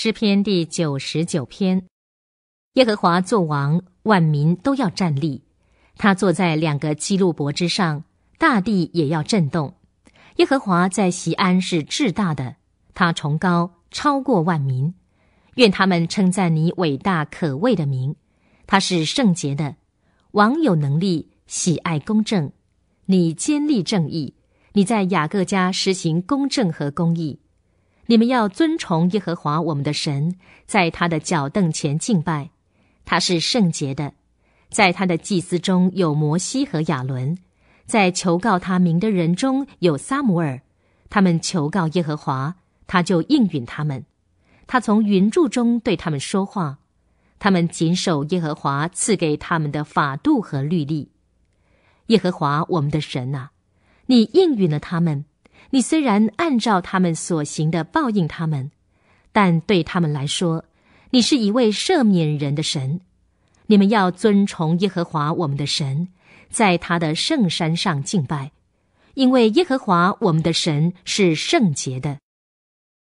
诗篇第九十九篇，耶和华作王，万民都要站立。他坐在两个基路伯之上，大地也要震动。耶和华在西安是至大的，他崇高超过万民。愿他们称赞你伟大可畏的名，他是圣洁的，王有能力，喜爱公正。你坚立正义，你在雅各家实行公正和公义。你们要尊崇耶和华我们的神，在他的脚凳前敬拜，他是圣洁的；在他的祭司中有摩西和亚伦，在求告他名的人中有撒母耳，他们求告耶和华，他就应允他们。他从云柱中对他们说话，他们谨守耶和华赐给他们的法度和律例。耶和华我们的神啊，你应允了他们。你虽然按照他们所行的报应他们，但对他们来说，你是一位赦免人的神。你们要尊崇耶和华我们的神，在他的圣山上敬拜，因为耶和华我们的神是圣洁的。